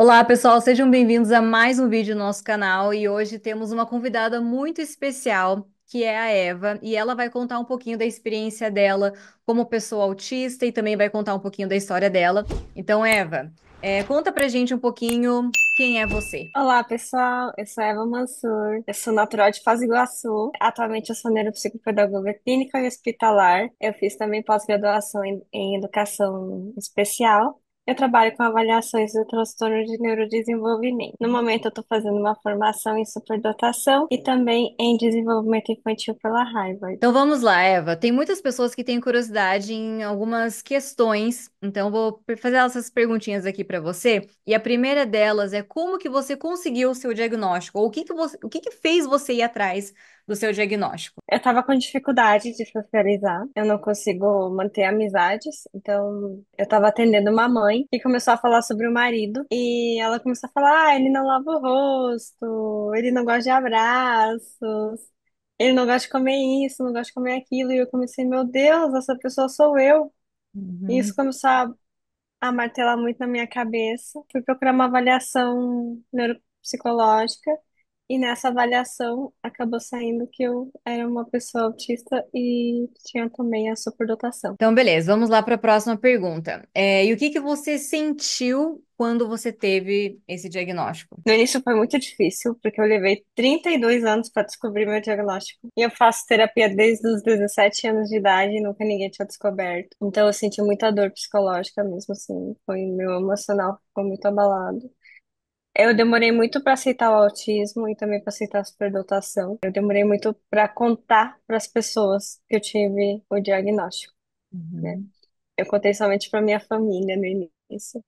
Olá, pessoal, sejam bem-vindos a mais um vídeo do nosso canal e hoje temos uma convidada muito especial, que é a Eva, e ela vai contar um pouquinho da experiência dela como pessoa autista e também vai contar um pouquinho da história dela. Então, Eva, é, conta pra gente um pouquinho quem é você. Olá, pessoal. Eu sou Eva Mansur. Eu sou natural de Faz Iguaçu. Atualmente eu sou neuropsicopedagoga clínica e hospitalar. Eu fiz também pós-graduação em, em educação especial eu trabalho com avaliações do transtorno de neurodesenvolvimento. No momento, eu estou fazendo uma formação em superdotação e também em desenvolvimento infantil pela Harvard. Então vamos lá, Eva. Tem muitas pessoas que têm curiosidade em algumas questões, então vou fazer essas perguntinhas aqui para você. E a primeira delas é como que você conseguiu o seu diagnóstico? Ou o que que você, o que que fez você ir atrás do seu diagnóstico? Eu estava com dificuldade de socializar, eu não consigo manter amizades, então eu estava atendendo uma mãe que começou a falar sobre o marido e ela começou a falar: ah, ele não lava o rosto, ele não gosta de abraços. Ele não gosta de comer isso, não gosta de comer aquilo. E eu comecei, meu Deus, essa pessoa sou eu. Uhum. E isso começou a, a martelar muito na minha cabeça. Fui procurar uma avaliação neuropsicológica. E nessa avaliação acabou saindo que eu era uma pessoa autista e tinha também a superdotação. Então, beleza, vamos lá para a próxima pergunta. É, e o que, que você sentiu quando você teve esse diagnóstico? No início foi muito difícil, porque eu levei 32 anos para descobrir meu diagnóstico. E eu faço terapia desde os 17 anos de idade e nunca ninguém tinha descoberto. Então eu senti muita dor psicológica mesmo assim. Foi meu emocional ficou muito abalado. Eu demorei muito para aceitar o autismo e também para aceitar a superdotação. Eu demorei muito para contar para as pessoas que eu tive o diagnóstico, uhum. né? Uhum. Eu contei somente para minha família no início.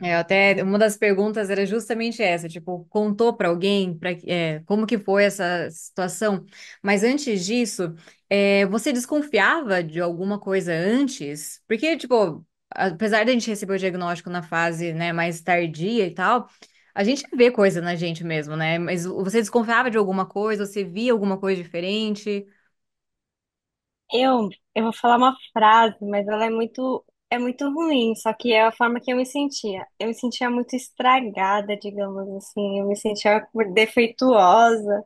É, até uma das perguntas era justamente essa, tipo, contou para alguém para é, como que foi essa situação? Mas antes disso, é, você desconfiava de alguma coisa antes? Porque, tipo, apesar da gente receber o diagnóstico na fase, né, mais tardia e tal, a gente vê coisa na gente mesmo, né? Mas você desconfiava de alguma coisa, você via alguma coisa diferente? Eu, eu vou falar uma frase, mas ela é muito, é muito ruim, só que é a forma que eu me sentia. Eu me sentia muito estragada, digamos assim. Eu me sentia defeituosa.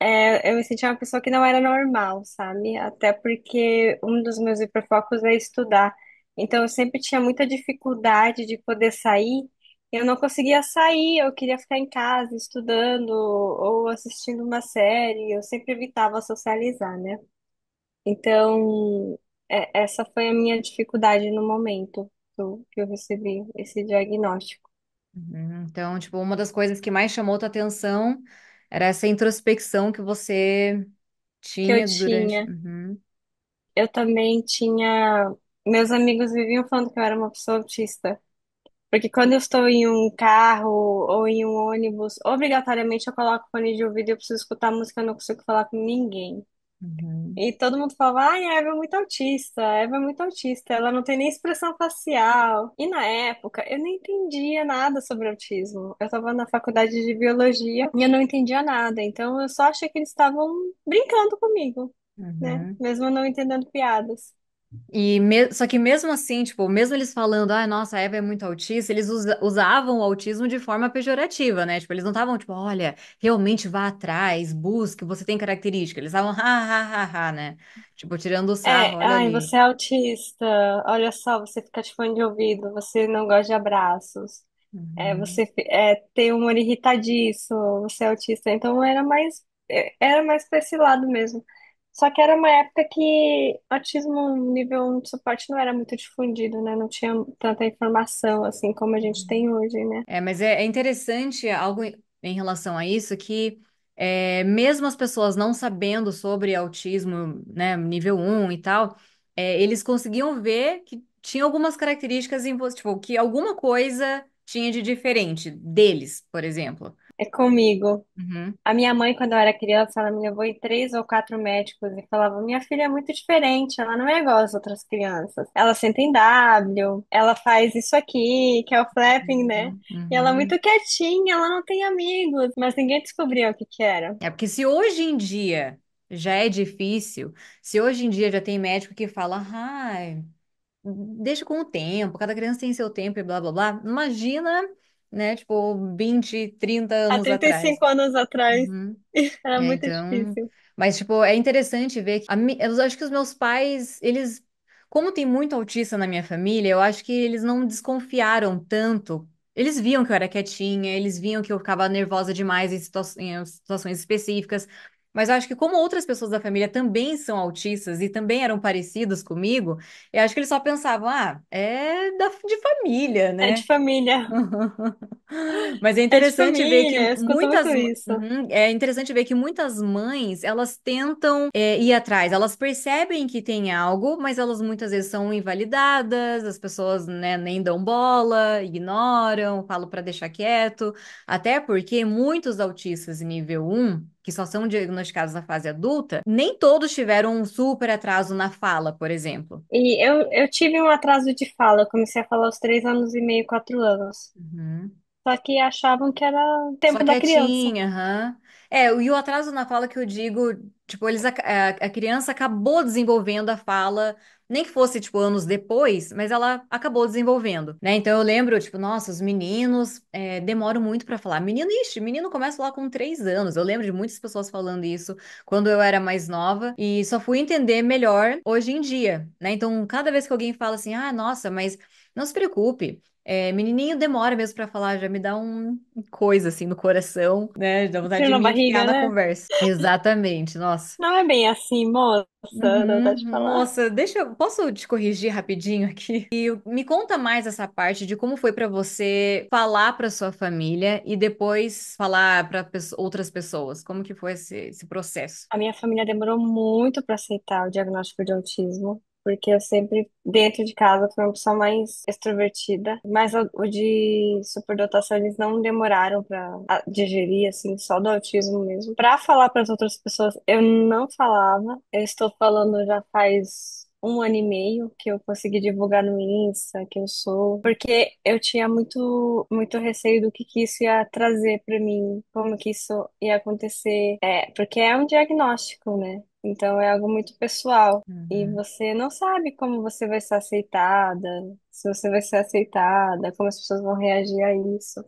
É, eu me sentia uma pessoa que não era normal, sabe? Até porque um dos meus hiperfocos é estudar. Então eu sempre tinha muita dificuldade de poder sair. Eu não conseguia sair, eu queria ficar em casa estudando ou assistindo uma série. Eu sempre evitava socializar, né? Então, é- essa foi a minha dificuldade no momento que eu, que eu recebi esse diagnóstico. Uhum. Então, tipo, uma das coisas que mais chamou tua atenção era essa introspecção que você que eu tinha durante. tinha. Uhum. Eu também tinha meus amigos viviam falando que eu era uma pessoa autista. Porque quando eu estou em um carro ou em um ônibus, obrigatoriamente eu coloco fone de ouvido e eu preciso escutar música, eu não consigo falar com ninguém. Uhum. E todo mundo falava, ai, a Eva é muito autista, a Eva é muito autista, ela não tem nem expressão facial. E na época eu não entendia nada sobre autismo. Eu estava na faculdade de biologia e eu não entendia nada, então eu só achei que eles estavam brincando comigo, né? Uhum. Mesmo não entendendo piadas. E me... Só que mesmo assim, tipo, mesmo eles falando, ah, nossa, a Eva é muito autista, eles usavam o autismo de forma pejorativa, né? Tipo, eles não estavam, tipo, olha, realmente vá atrás, busque, você tem característica. Eles estavam, ha, ha, ha, ha, né? Tipo, tirando o É, sarro, olha ai, ali. você é autista. Olha só, você fica de fone de ouvido, você não gosta de abraços. É, uhum. você é, tem humor irritadiço, você é autista. Então era mais, é, era mais pra esse lado mesmo. Só que era uma época que autismo nível 1 de suporte não era muito difundido, né? Não tinha tanta informação assim como a gente tem hoje, né? É, mas é, é interessante algo em relação a isso que é, mesmo as pessoas não sabendo sobre autismo, né, nível 1 e tal, é, eles conseguiam ver que tinha algumas características em tipo, que alguma coisa tinha de diferente deles, por exemplo. É comigo. Uhum. A minha mãe, quando eu era criança, ela me levou em três ou quatro médicos e falava: Minha filha é muito diferente, ela não é igual às outras crianças. Ela senta em W, ela faz isso aqui, que é o flapping, né? Uhum. E ela é uhum. muito quietinha, ela não tem amigos, mas ninguém descobriu o que que era. É porque se hoje em dia já é difícil, se hoje em dia já tem médico que fala: Ai, deixa com o tempo, cada criança tem seu tempo e blá blá blá, imagina né? Tipo, 20, 30 Há anos 35 atrás. anos atrás Uhum. era É, muito então. difícil. Mas, tipo, é interessante ver que. a mi- Eu acho que os meus pais, eles. Como tem muito autista na minha família, eu acho que eles não desconfiaram tanto. Eles viam que eu era quietinha, eles viam que eu ficava nervosa demais em situa- em situações específicas. Mas eu acho que como outras pessoas da família também são autistas e também eram parecidas comigo, eu acho que eles só pensavam, ah, é da, de família, é né? É, é de família. Mas é interessante ver família, que muitas isso. Uhum, é interessante ver que muitas mães elas tentam é, ir atrás, elas percebem que tem algo, mas elas muitas vezes são invalidadas, as pessoas né, nem dão bola, ignoram, falam para deixar quieto, até porque muitos autistas em nível 1 que só são diagnosticados na fase adulta, nem todos tiveram um super atraso na fala, por exemplo. E eu, eu tive um atraso de fala, eu comecei a falar aos três anos e meio, quatro anos. Uhum. Só que achavam que era o tempo Só da criança. Uhum. É, e o atraso na fala que eu digo, tipo, eles a, a criança acabou desenvolvendo a fala nem que fosse, tipo, anos depois, mas ela acabou desenvolvendo, né? Então eu lembro, tipo, nossa, os meninos é, demoram muito para falar. Menino, ixi, menino começa lá com três anos. Eu lembro de muitas pessoas falando isso quando eu era mais nova e só fui entender melhor hoje em dia, né? Então, cada vez que alguém fala assim, ah, nossa, mas não se preocupe, é, menininho demora mesmo para falar, já me dá um coisa assim no coração, né? Dá vontade Tira de me na né? conversa. Exatamente, nossa. Não é bem assim, moça, não tá uhum, de falar. Nossa, deixa eu, posso te corrigir rapidinho aqui? E me conta mais essa parte de como foi pra você falar pra sua família e depois falar para outras pessoas. Como que foi esse, esse processo? A minha família demorou muito para aceitar o diagnóstico de autismo porque eu sempre, dentro de casa, fui uma pessoa mais extrovertida. Mas o, o de superdotação, eles não demoraram pra digerir, assim, só do autismo mesmo. Pra falar pras outras pessoas, eu não falava. Eu estou falando já faz um ano e meio que eu consegui divulgar no Insta que eu sou, porque eu tinha muito muito receio do que, que isso ia trazer para mim, como que isso ia acontecer, é, porque é um diagnóstico, né? Então é algo muito pessoal. E uhum. você não sabe como você vai ser aceitada, se você vai ser aceitada, como as pessoas vão reagir a isso.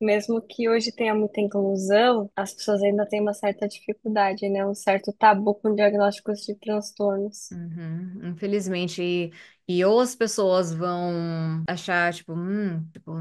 Mesmo que hoje tenha muita inclusão, as pessoas ainda têm uma certa dificuldade, né? Um certo tabu com diagnósticos de transtornos. Uhum, Infelizmente, e, e ou as pessoas vão achar, tipo, hum, tipo,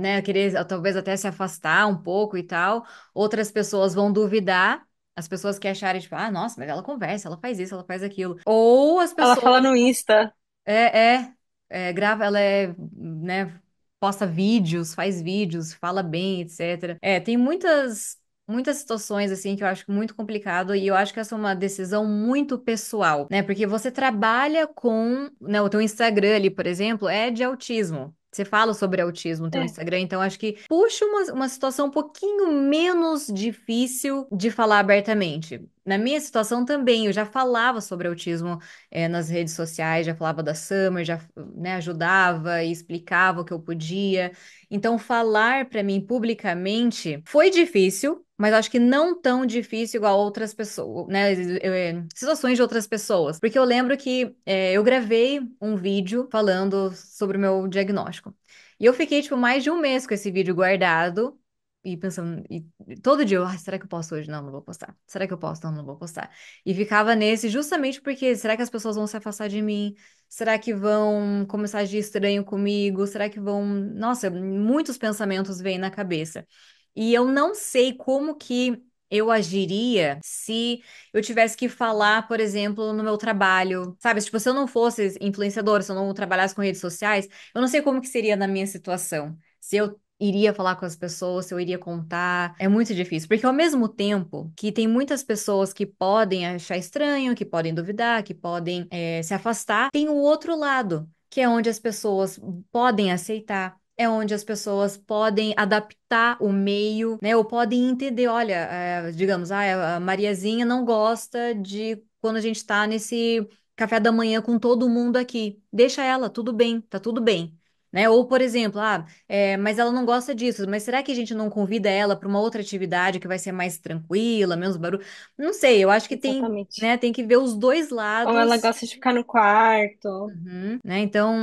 né, querer talvez até se afastar um pouco e tal, outras pessoas vão duvidar, as pessoas que acharem, tipo, ah, nossa, mas ela conversa, ela faz isso, ela faz aquilo. Ou as pessoas. Ela fala no Insta. É, é, é, grava, ela é, né, posta vídeos, faz vídeos, fala bem, etc. É, tem muitas, muitas situações, assim, que eu acho muito complicado e eu acho que essa é uma decisão muito pessoal, né? Porque você trabalha com, né, o teu Instagram ali, por exemplo, é de autismo. Você fala sobre autismo no teu é. Instagram, então acho que puxa uma, uma situação um pouquinho menos difícil de falar abertamente. Na minha situação também, eu já falava sobre autismo é, nas redes sociais, já falava da Summer, já né, ajudava e explicava o que eu podia. Então, falar para mim publicamente foi difícil, mas acho que não tão difícil igual outras pessoas, né? Eh, eh, situações de outras pessoas. Porque eu lembro que é, eu gravei um vídeo falando sobre o meu diagnóstico. E eu fiquei, tipo, mais de um mês com esse vídeo guardado. E pensando, e todo dia, ah, será que eu posso hoje? Não, não vou postar. Será que eu posso? Não, não vou postar. E ficava nesse justamente porque será que as pessoas vão se afastar de mim? Será que vão começar a agir estranho comigo? Será que vão. Nossa, muitos pensamentos vêm na cabeça. E eu não sei como que eu agiria se eu tivesse que falar, por exemplo, no meu trabalho, sabe? Tipo, se eu não fosse influenciadora, se eu não trabalhasse com redes sociais, eu não sei como que seria na minha situação. Se eu iria falar com as pessoas, se eu iria contar. É muito difícil, porque ao mesmo tempo que tem muitas pessoas que podem achar estranho, que podem duvidar, que podem é, se afastar, tem o outro lado, que é onde as pessoas podem aceitar é onde as pessoas podem adaptar o meio, né? Ou podem entender, olha, é, digamos, ah, é, a Mariazinha não gosta de quando a gente está nesse café da manhã com todo mundo aqui. Deixa ela, tudo bem, tá tudo bem. Né? Ou, por exemplo, ah, é, mas ela não gosta disso, mas será que a gente não convida ela para uma outra atividade que vai ser mais tranquila, menos barulho? Não sei, eu acho que tem, Exatamente. né, tem que ver os dois lados. Ou ela gosta de ficar no quarto. Uhum, né? Então,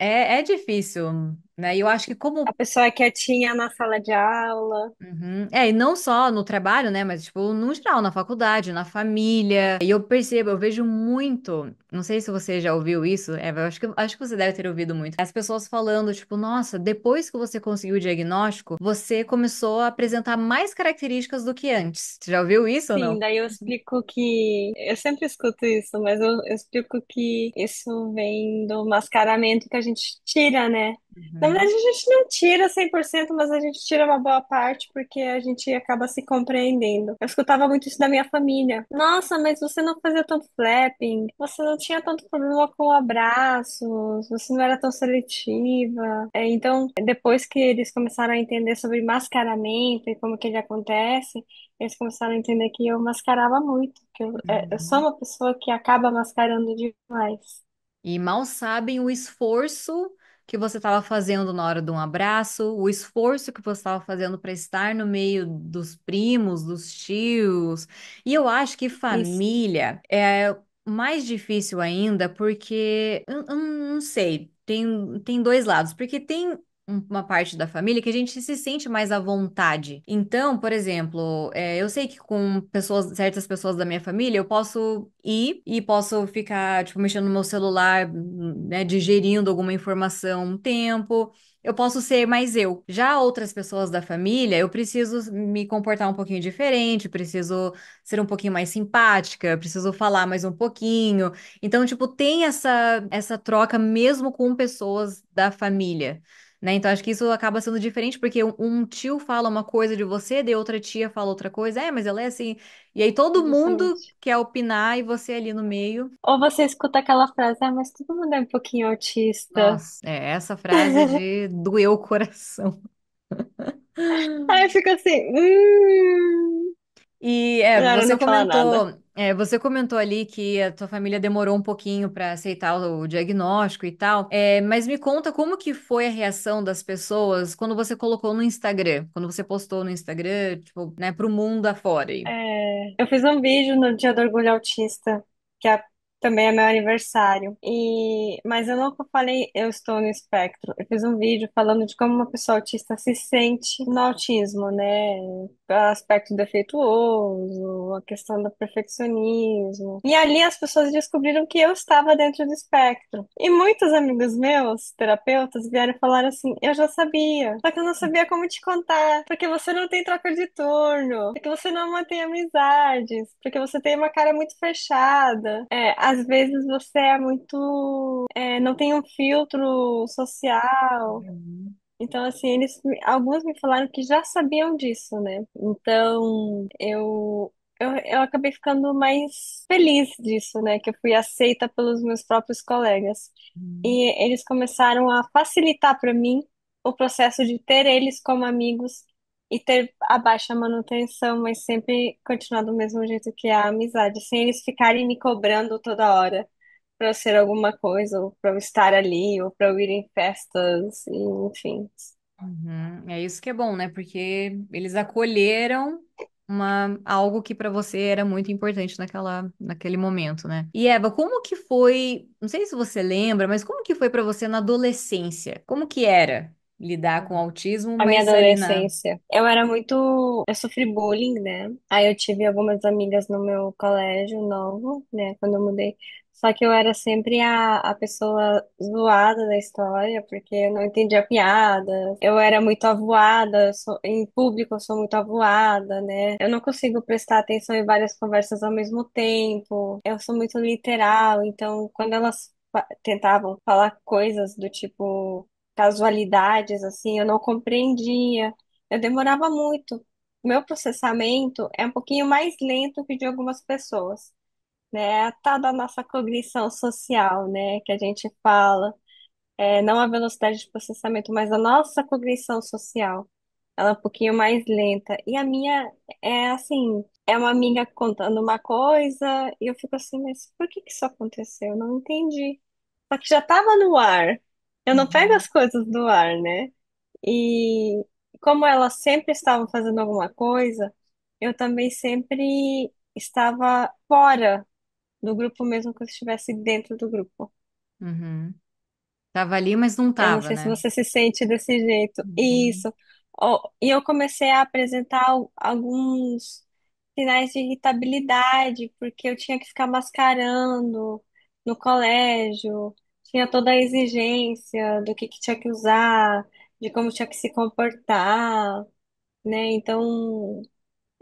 é, é difícil né? eu acho que como A pessoa é quietinha na sala de aula. Uhum. É, e não só no trabalho, né? Mas, tipo, no geral, na faculdade, na família. E eu percebo, eu vejo muito. Não sei se você já ouviu isso, Eva, eu acho que, acho que você deve ter ouvido muito. As pessoas falando, tipo, nossa, depois que você conseguiu o diagnóstico, você começou a apresentar mais características do que antes. Você já ouviu isso ou Sim, não? daí eu explico que. Eu sempre escuto isso, mas eu, eu explico que isso vem do mascaramento que a gente tira, né? Uhum. Na né? verdade, a gente não tira 100%, mas a gente tira uma boa parte porque a gente acaba se compreendendo. Eu escutava muito isso da minha família. Nossa, mas você não fazia tanto flapping, você não tinha tanto problema com abraços, você não era tão seletiva. É, então, depois que eles começaram a entender sobre mascaramento e como que ele acontece, eles começaram a entender que eu mascarava muito, que eu, uhum. é, eu sou uhum. uma pessoa que acaba mascarando demais. E mal sabem o esforço que você estava fazendo na hora de um abraço, o esforço que você estava fazendo para estar no meio dos primos, dos tios. E eu acho que família é mais difícil ainda, porque eu, eu não sei, tem, tem dois lados, porque tem uma parte da família que a gente se sente mais à vontade. Então, por exemplo, é, eu sei que com pessoas, certas pessoas da minha família, eu posso ir e posso ficar, tipo, mexendo no meu celular, né, digerindo alguma informação um tempo. Eu posso ser mais eu. Já outras pessoas da família, eu preciso me comportar um pouquinho diferente, preciso ser um pouquinho mais simpática, preciso falar mais um pouquinho. Então, tipo, tem essa essa troca mesmo com pessoas da família né? Então acho que isso acaba sendo diferente, porque um, tio fala uma coisa de você, de outra tia fala outra coisa, é, mas ela é assim. E aí todo mundo Exatamente. quer opinar e você ali no meio. Ou você escuta aquela frase, ah, mas todo mundo é um pouquinho autista. Nossa, é essa frase é de doeu o coração. Aí fica assim, hum... E é, você não falar nada. comentou, é, você comentou ali que a tua família demorou um pouquinho para aceitar o diagnóstico e tal. É, mas me conta como que foi a reação das pessoas quando você colocou no Instagram, quando você postou no Instagram, tipo, né, pro mundo afora. aí. É, eu fiz um vídeo no Dia do Orgulho Autista, que a também é meu aniversário. E, mas eu nunca falei eu estou no espectro. Eu fiz um vídeo falando de como uma pessoa autista se sente no autismo, né? Aspecto defeituoso, a questão do perfeccionismo. E ali as pessoas descobriram que eu estava dentro do espectro. E muitos amigos meus, terapeutas, vieram falar assim: eu já sabia, só que eu não sabia como te contar, porque você não tem troca de turno, porque você não mantém amizades, porque você tem uma cara muito fechada. É, às vezes você é muito, é, não tem um filtro social. Uhum. Então, assim, eles, alguns me falaram que já sabiam disso, né? Então, eu, eu, eu acabei ficando mais feliz disso, né? Que eu fui aceita pelos meus próprios colegas. Uhum. E eles começaram a facilitar para mim o processo de ter eles como amigos e ter a baixa manutenção, mas sempre continuar do mesmo jeito que a amizade, sem eles ficarem me cobrando toda hora para eu ser alguma coisa, ou para eu estar ali, ou para eu ir em festas, enfim. Uhum. É isso que é bom, né? Porque eles acolheram uma, algo que para você era muito importante naquela, naquele momento, né? E Eva, como que foi? Não sei se você lembra, mas como que foi para você na adolescência? Como que era? lidar com autismo, A minha mas adolescência. Eu era muito. Eu sofri bullying, né? Aí eu tive algumas amigas no meu colégio novo, né? Quando eu mudei. Só que eu era sempre a, a pessoa zoada da história, porque eu não entendia piadas piada. Eu era muito avoada, sou, em público eu sou muito avoada, né? Eu não consigo prestar atenção em várias conversas ao mesmo tempo. Eu sou muito literal, então quando elas tentavam falar coisas do tipo casualidades, assim, eu não compreendia, eu demorava muito. meu processamento é um pouquinho mais lento que de algumas pessoas, né? tá da nossa cognição social, né, que a gente fala, é, não a velocidade de processamento, mas a nossa cognição social. Ela é um pouquinho mais lenta. E a minha é assim, é uma amiga contando uma coisa, e eu fico assim, mas por que que isso aconteceu? Eu não entendi. Só que já estava no ar. Eu não pego uhum. as coisas do ar, né? E como elas sempre estavam fazendo alguma coisa, eu também sempre estava fora do grupo, mesmo que eu estivesse dentro do grupo. Uhum. Tava ali, mas não Eu não tava, sei se né? você se sente desse jeito. Uhum. Isso. E eu comecei a apresentar alguns sinais de irritabilidade, porque eu tinha que ficar mascarando no colégio tinha toda a exigência do que, que tinha que usar, de como tinha que se comportar, né? Então,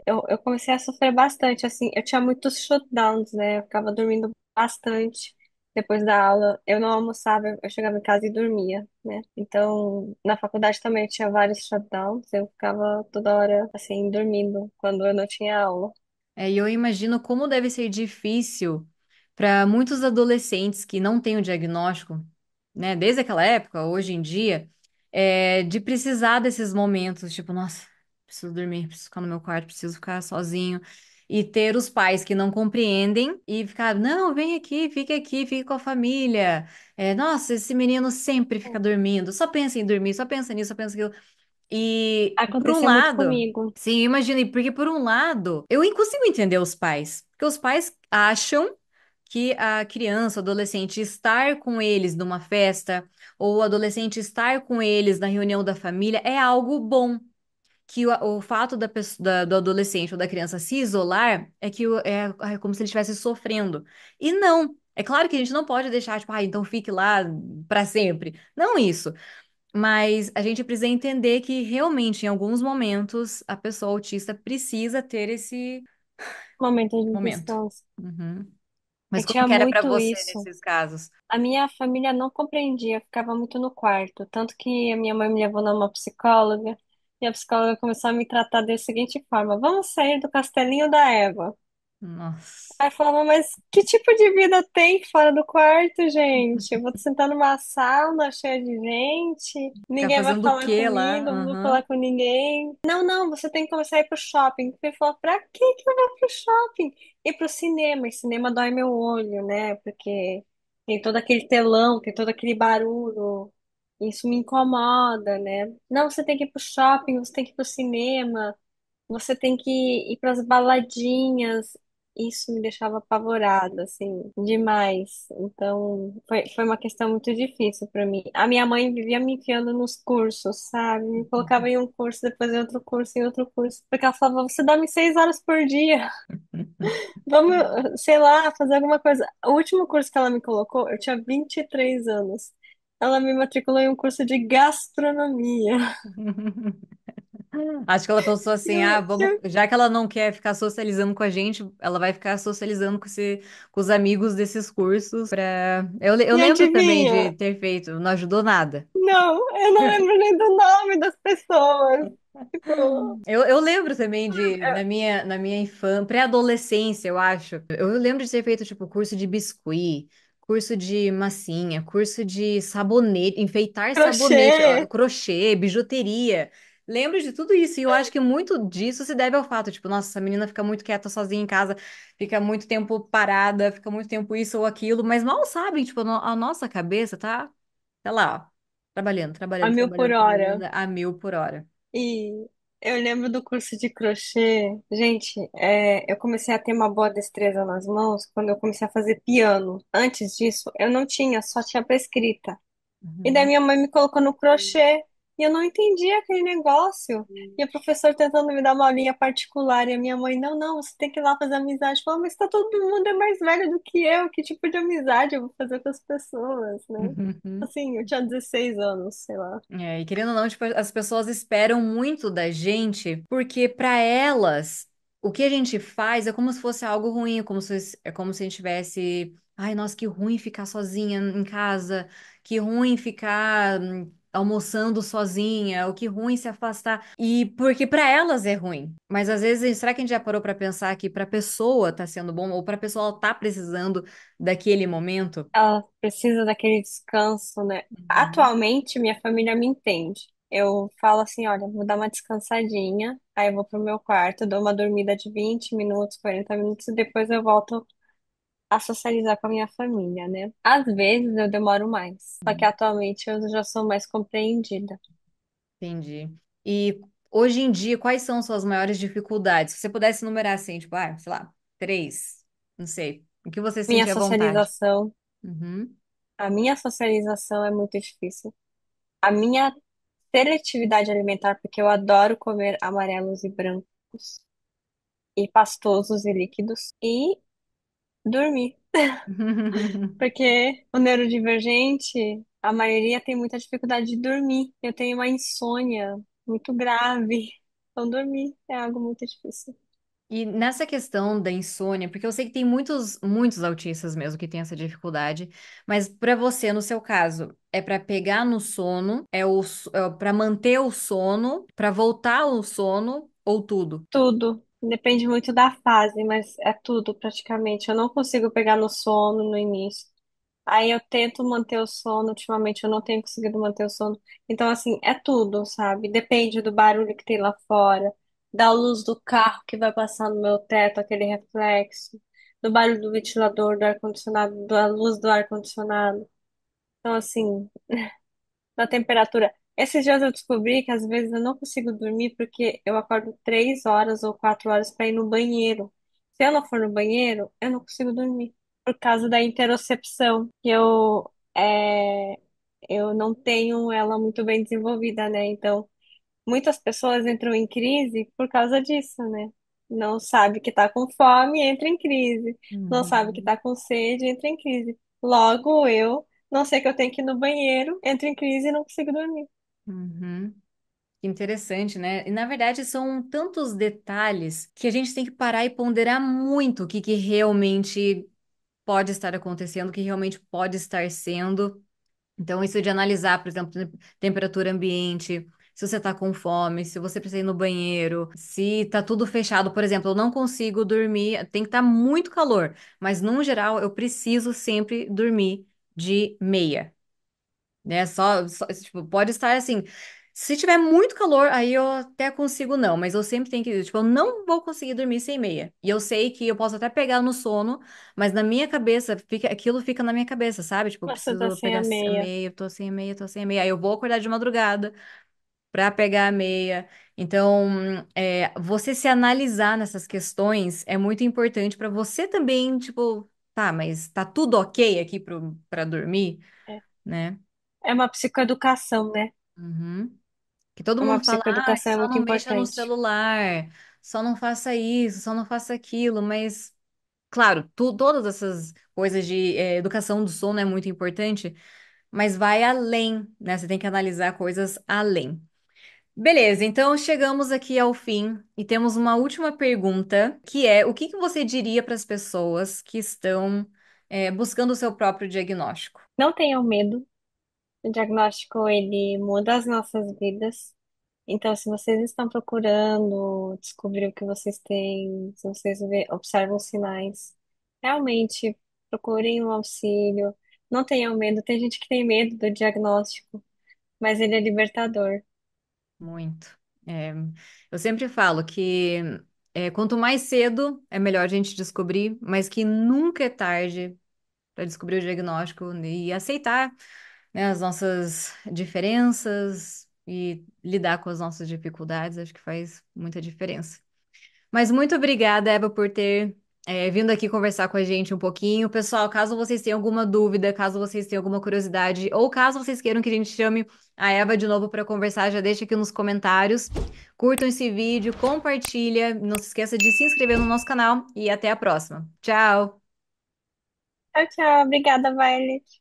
eu, eu comecei a sofrer bastante, assim, eu tinha muitos shutdowns, né? Eu ficava dormindo bastante depois da aula. Eu não almoçava, eu chegava em casa e dormia, né? Então, na faculdade também tinha vários shutdowns, eu ficava toda hora, assim, dormindo quando eu não tinha aula. É, e eu imagino como deve ser difícil para muitos adolescentes que não têm o diagnóstico, né, desde aquela época, hoje em dia, é, de precisar desses momentos, tipo, nossa, preciso dormir, preciso ficar no meu quarto, preciso ficar sozinho. E ter os pais que não compreendem e ficar, não, vem aqui, fique aqui, fique com a família. É, nossa, esse menino sempre fica é. dormindo, só pensa em dormir, só pensa nisso, só pensa aquilo. E por um Aconteceu muito lado, comigo. sim, imagina, porque por um lado, eu consigo entender os pais, porque os pais acham que a criança, o adolescente estar com eles numa festa ou o adolescente estar com eles na reunião da família é algo bom. Que o, o fato da, da, do adolescente ou da criança se isolar é que é, é como se ele estivesse sofrendo. E não. É claro que a gente não pode deixar, tipo, ah, então fique lá para sempre. Não isso. Mas a gente precisa entender que realmente, em alguns momentos, a pessoa autista precisa ter esse momento de momento. Uhum. Mas Eu como tinha que era muito você isso. nesses casos? A minha família não compreendia, ficava muito no quarto. Tanto que a minha mãe me levou numa psicóloga e a psicóloga começou a me tratar da seguinte forma: Vamos sair do castelinho da Eva. Nossa. Aí falava, mas que tipo de vida tem fora do quarto, gente? Eu vou sentar numa sala cheia de gente, Tá ninguém vai fazendo o falar quê lá? comigo, não vou falar com ninguém. Não, não, você tem que começar a ir pro shopping. Ele falou, pra que que eu vou pro shopping? E pro cinema, e cinema dói meu olho, né? Porque tem todo aquele telão, tem todo aquele barulho. Isso me incomoda, né? Não, você tem que ir pro shopping, você tem que ir pro cinema, você tem que ir pras baladinhas isso me deixava apavorada, assim, demais. Então, foi, foi uma questão muito difícil para mim. A minha mãe vivia me enfiando nos cursos, sabe? Me uhum. colocava em um curso, depois em outro curso, em outro curso. Porque ela falava, você dorme seis horas por dia. Vamos, sei lá, fazer alguma coisa. O último curso que ela me colocou, eu tinha 23 anos. Ela me matriculou em um curso de gastronomia. Acho que ela pensou assim, ah, vamos, já que ela não quer ficar socializando com a gente, ela vai ficar socializando com, esse, com os amigos desses cursos pra... Eu, eu lembro também adivinha? de ter feito, não ajudou nada. Não, eu não lembro nem do nome das pessoas. Tipo, Eu, eu lembro também de, é na minha, na minha infância, pré-adolescência, eu acho. Eu lembro de ter feito, tipo, curso de biscuit, curso de massinha, curso de sabonete, enfeitar sabonete, ó, crochê. crochê, bijuteria. Lembro de tudo isso, e eu acho que muito disso se deve ao fato, tipo, nossa, essa menina fica muito quieta sozinha em casa, fica muito tempo parada, fica muito tempo isso ou aquilo, mas mal sabem, tipo, a nossa cabeça tá, sei tá lá, trabalhando, trabalhando, A mil por trabalhando, hora. trabalhando a mil por hora. E eu lembro do curso de crochê. Gente, é, eu comecei a ter uma boa destreza nas mãos quando eu comecei a fazer piano. Antes disso, eu não tinha, só tinha para escrita. E daí uhum. minha mãe me colocou no crochê. E eu não entendia aquele negócio. Hum. E o professor tentando me dar uma aulinha particular. E a minha mãe, não, não, você tem que ir lá fazer amizade. Falou, mas tá todo mundo é mais velho do que eu. Que tipo de amizade eu vou fazer com as pessoas, né? Uhum. Assim, eu tinha 16 anos, sei lá. É, e querendo ou não, tipo, as pessoas esperam muito da gente, porque para elas, o que a gente faz é como se fosse algo ruim, é como se, é como se a gente tivesse Ai, nossa, que ruim ficar sozinha em casa, que ruim ficar hum, almoçando sozinha, o que ruim se afastar. E porque para elas é ruim. Mas às vezes, será que a gente já parou para pensar que para a pessoa tá sendo bom ou para a pessoa ela tá precisando daquele momento? Ela precisa daquele descanso, né? Uhum. Atualmente, minha família me entende. Eu falo assim, olha, vou dar uma descansadinha, aí eu vou pro meu quarto, dou uma dormida de 20 minutos, 40 minutos e depois eu volto a socializar com a minha família, né? Às vezes eu demoro mais, só que uhum. atualmente eu já sou mais compreendida. Entendi. E hoje em dia, quais são suas maiores dificuldades? Se você pudesse numerar assim, tipo, ah, sei lá, três, não sei, o que você Minha sente à vontade? socialização, Uhum, a minha socialização é muito difícil. A minha seletividade alimentar, porque eu adoro comer amarelos e brancos e pastosos e líquidos. E dormir. Porque o neurodivergente, a maioria tem muita dificuldade de dormir. Eu tenho uma insônia muito grave. Então, dormir é algo muito difícil. E nessa questão da insônia, porque eu sei que tem muitos, muitos autistas mesmo que têm essa dificuldade, mas para você, no seu caso, é para pegar no sono, é, o é para manter o sono, para voltar ao sono ou tudo? Tudo, Depende muito da fase, mas é tudo praticamente. Eu não consigo pegar no sono no início. Aí eu tento manter o sono, ultimamente eu não tenho conseguido manter o sono. Então, assim, é tudo, sabe? Depende do barulho que tem lá fora, da luz do carro que vai passar no meu teto, aquele reflexo, do barulho do ventilador, do ar-condicionado, da luz do ar-condicionado. Então, assim, da temperatura. Esses dias eu descobri que às vezes eu não consigo dormir porque eu acordo três horas ou quatro horas para ir no banheiro. Se eu não for no banheiro, eu não consigo dormir. Por causa da interocepção, que eu, é, eu não tenho ela muito bem desenvolvida, né? Então, muitas pessoas entram em crise por causa disso, né? Não sabe que tá com fome, entra em crise. Não sabe que uhum. tá com sede, entra em crise. Logo eu, não sei que eu tenho que ir no banheiro, entro em crise e não consigo dormir. Uhum. Interessante, né? E na verdade são tantos detalhes que a gente tem que parar e ponderar muito o que, que realmente pode estar acontecendo, o que realmente pode estar sendo. Então, isso de analisar, por exemplo, temperatura ambiente, se você tá com fome, se você precisa ir no banheiro, se tá tudo fechado, por exemplo, eu não consigo dormir, tem que estar tá muito calor, mas num geral eu preciso sempre dormir de meia né? Só, só tipo, pode estar assim. Se tiver muito calor, aí eu até consigo não, mas eu sempre tenho que, tipo, eu não vou conseguir dormir sem meia. E eu sei que eu posso até pegar no sono, mas na minha cabeça, fica, aquilo fica na minha cabeça, sabe? Tipo, eu Você preciso sem a pegar a meia. meia, eu tô sem a meia, eu tô sem a meia. Aí eu vou acordar de madrugada pra pegar a meia. Então, é, você se analisar nessas questões é muito importante pra você também, tipo, tá, mas tá tudo ok aqui para pra dormir, é. né? É uma psicoeducação, né? Uhum. Que todo Uma mundo fala, ah, psicoeducação é só muito não mexa no importante. celular, só não faça isso, só não faça aquilo, mas, claro, tu- todas essas coisas de eh, educação do sono é muito importante, mas vai além, né? Você tem que analisar coisas além. Beleza, então chegamos aqui ao fim e temos uma última pergunta, que é o que que você diria para as pessoas que estão eh, buscando o seu próprio diagnóstico? Não tenham medo. O diagnóstico ele muda as nossas vidas. Então, se vocês estão procurando descobrir o que vocês têm, se vocês observam sinais, realmente procurem um auxílio. Não tenham medo. Tem gente que tem medo do diagnóstico, mas ele é libertador. Muito. É, eu sempre falo que é, quanto mais cedo é melhor a gente descobrir, mas que nunca é tarde para descobrir o diagnóstico e aceitar né, as nossas diferenças e lidar com as nossas dificuldades, acho que faz muita diferença. Mas muito obrigada, Eva, por ter é, vindo aqui conversar com a gente um pouquinho. Pessoal, caso vocês tenham alguma dúvida, caso vocês tenham alguma curiosidade, ou caso vocês queiram que a gente chame a Eva de novo para conversar, já deixa aqui nos comentários. Curtam esse vídeo, compartilha, não se esqueça de se inscrever no nosso canal e até a próxima. Tchau! Tchau, tchau. Obrigada, Violet.